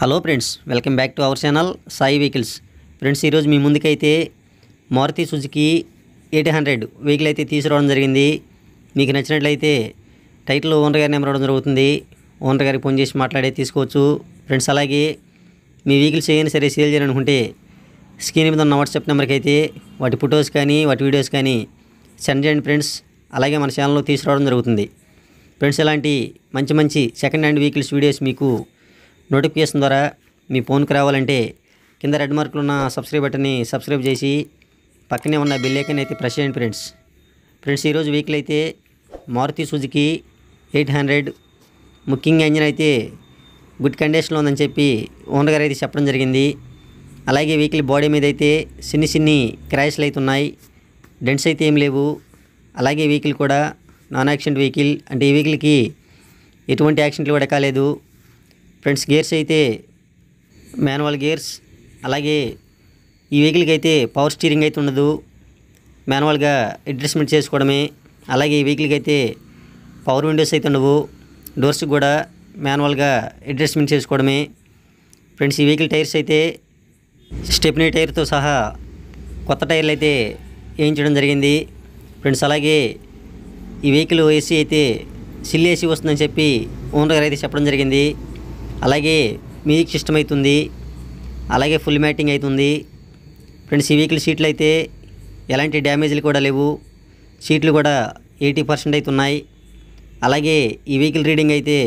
hello friends welcome back to our channel Sai vehicles friends ఈరోజు మీ ముందుకైతే Maruti Suzuki eight hundred vehicle అయితే తీసుకురావడం జరిగింది మీకు నచ్చినట్లయితే టైటిల్ ఓనర్ గారి నెంబర్ ఇవ్వడం జరుగుతుంది ఓనర్ గారికి ఫోన్ చేసి మాట్లాడే తీసుకోవచ్చు ఫ్రెండ్స్ అలాగే మీ వెహికల్స్ ఏమైనా సరే సేల్ చేయాలనుకుంటే స్క్రీన్ మీద ఉన్న వాట్సాప్ నెంబర్కి అయితే వాటి ఫొటోస్ కానీ వాటి వీడియోస్ కానీ సెండ్ చేయండి ఫ్రెండ్స్ అలాగే మన ఛానల్లో తీసుకురావడం జరుగుతుంది ఫ్రెండ్స్ ఇలాంటి మంచి మంచి సెకండ్ హ్యాండ్ వెహికల్స్ వీడియోస్ మీకు నోటిఫికేషన్ ద్వారా మీ ఫోన్కి రావాలంటే కింద రెడ్ మార్కులు ఉన్న సబ్స్క్రైబ్ బటన్ని సబ్స్క్రైబ్ చేసి పక్కనే ఉన్న బిల్లేకన్ అయితే ప్రెస్ చేయండి ఫ్రెండ్స్ ఫ్రెండ్స్ ఈరోజు వెహికల్ అయితే మారుతి సుజుకి ఎయిట్ హండ్రెడ్ ముఖ్యంగా ఇంజిన్ అయితే గుడ్ కండిషన్లో ఉందని చెప్పి ఓనర్ గారు అయితే చెప్పడం జరిగింది అలాగే వెహికల్ బాడీ మీద అయితే చిన్ని చిన్ని క్రాష్లు అయితే ఉన్నాయి డెంట్స్ అయితే ఏం లేవు అలాగే వెహికల్ కూడా నాన్ యాక్సిడెంట్ వెహికల్ అంటే ఈ వెహికల్కి ఎటువంటి యాక్సిడెంట్లు కూడా కాలేదు ఫ్రెండ్స్ గేర్స్ అయితే మాన్యువల్ గేర్స్ అలాగే ఈ వెహికల్కి అయితే పవర్ స్టీరింగ్ అయితే ఉండదు మాన్యువల్గా అడ్జస్ట్మెంట్ చేసుకోవడమే అలాగే ఈ వెహికల్కి అయితే పవర్ విండోస్ అయితే ఉండవు డోర్స్ కూడా మాన్యువల్గా అడ్జస్ట్మెంట్ చేసుకోవడమే ఫ్రెండ్స్ ఈ వెహికల్ టైర్స్ అయితే స్టెప్నీ టైర్తో సహా కొత్త టైర్లు అయితే వేయించడం జరిగింది ఫ్రెండ్స్ అలాగే ఈ వెహికల్ ఏసీ అయితే సిల్ ఏసీ వస్తుందని చెప్పి ఓనర్ గారు అయితే చెప్పడం జరిగింది అలాగే మ్యూజిక్ సిస్టమ్ అవుతుంది అలాగే ఫుల్ మ్యాటింగ్ అవుతుంది ఫ్రెండ్స్ ఈ వెహికల్ సీట్లు అయితే ఎలాంటి డ్యామేజ్లు కూడా లేవు సీట్లు కూడా ఎయిటీ పర్సెంట్ అయితే ఉన్నాయి అలాగే ఈ వెహికల్ రీడింగ్ అయితే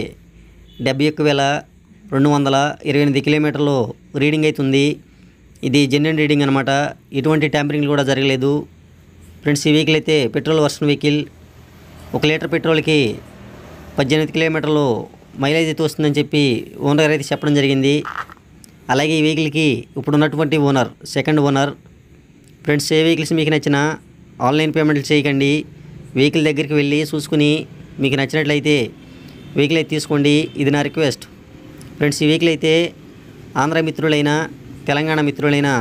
డెబ్బై ఒక్క వేల రెండు వందల ఇరవై ఎనిమిది కిలోమీటర్లు రీడింగ్ అవుతుంది ఇది జెన్యున్ రీడింగ్ అనమాట ఎటువంటి ట్యాంపరింగ్ కూడా జరగలేదు ఫ్రెండ్స్ ఈ వెహికల్ అయితే పెట్రోల్ వర్షన్ వెహికల్ ఒక లీటర్ పెట్రోల్కి పద్దెనిమిది కిలోమీటర్లు మైలేజ్ అయితే వస్తుందని చెప్పి ఓనర్ గారు అయితే చెప్పడం జరిగింది అలాగే ఈ వెహికల్కి ఇప్పుడు ఉన్నటువంటి ఓనర్ సెకండ్ ఓనర్ ఫ్రెండ్స్ ఏ వెహికల్స్ మీకు నచ్చిన ఆన్లైన్ పేమెంట్లు చేయకండి వెహికల్ దగ్గరికి వెళ్ళి చూసుకుని మీకు నచ్చినట్లయితే వెహికల్ అయితే తీసుకోండి ఇది నా రిక్వెస్ట్ ఫ్రెండ్స్ ఈ వెహికల్ అయితే ఆంధ్ర మిత్రులైనా తెలంగాణ మిత్రులైనా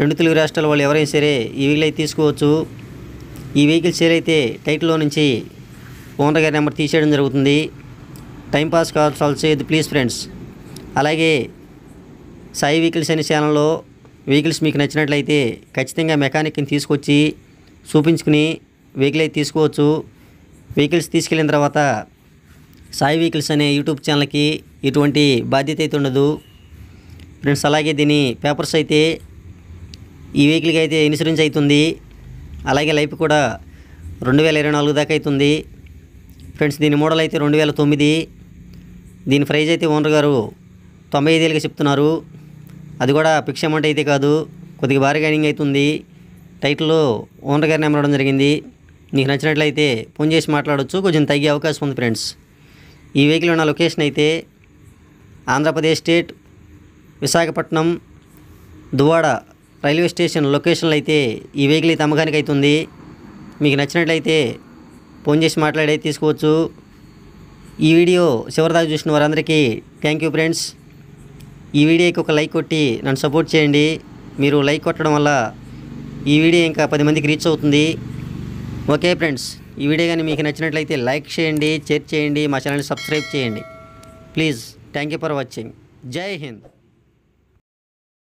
రెండు తెలుగు రాష్ట్రాల వాళ్ళు ఎవరైనా సరే ఈ వెహికల్ అయితే తీసుకోవచ్చు ఈ వెహికల్ సేల్ అయితే టైటిల్లో నుంచి ఓనర్ గారి నెంబర్ తీసేయడం జరుగుతుంది టైంపాస్ కావాల్సి ఆల్సో ప్లీజ్ ఫ్రెండ్స్ అలాగే సాయి వెహికల్స్ అనే ఛానల్లో వెహికల్స్ మీకు నచ్చినట్లయితే ఖచ్చితంగా మెకానిక్ని తీసుకొచ్చి చూపించుకుని వెహికల్ అయితే తీసుకోవచ్చు వెహికల్స్ తీసుకెళ్ళిన తర్వాత సాయి వెహికల్స్ అనే యూట్యూబ్ ఛానల్కి ఎటువంటి బాధ్యత అయితే ఉండదు ఫ్రెండ్స్ అలాగే దీని పేపర్స్ అయితే ఈ వెహికల్కి అయితే ఇన్సూరెన్స్ అవుతుంది అలాగే లైఫ్ కూడా రెండు వేల ఇరవై నాలుగు దాకా అవుతుంది ఫ్రెండ్స్ దీని మోడల్ అయితే రెండు వేల తొమ్మిది దీని ప్రైజ్ అయితే ఓనర్ గారు తొంభై ఐదు వేలుగా చెప్తున్నారు అది కూడా ఫిక్స్ అమౌంట్ అయితే కాదు కొద్దిగా భారీ గైనింగ్ అవుతుంది టైటిల్ ఓనర్ గారి అమ్మడం జరిగింది నీకు నచ్చినట్లయితే ఫోన్ చేసి మాట్లాడవచ్చు కొంచెం తగ్గే అవకాశం ఉంది ఫ్రెండ్స్ ఈ వెహికల్ ఉన్న లొకేషన్ అయితే Andhra Pradesh state Visakhapatnam Duvvada railway station లొకేషన్లో అయితే ఈ వెహికల్ అయితే అమ్మకానికి అవుతుంది మీకు నచ్చినట్లయితే ఫోన్ చేసి మాట్లాడే తీసుకోవచ్చు ఈ వీడియో చివరిదాకా చూసిన వారందరికీ థ్యాంక్ యూ ఫ్రెండ్స్ ఈ వీడియోకి ఒక లైక్ కొట్టి నన్ను సపోర్ట్ చేయండి మీరు లైక్ కొట్టడం వల్ల ఈ వీడియో ఇంకా పది మందికి రీచ్ అవుతుంది ఓకే ఫ్రెండ్స్ ఈ వీడియో కానీ మీకు నచ్చినట్లయితే లైక్ చేయండి షేర్ చేయండి మా ఛానల్ని సబ్స్క్రైబ్ చేయండి please thank you for watching Jai Hind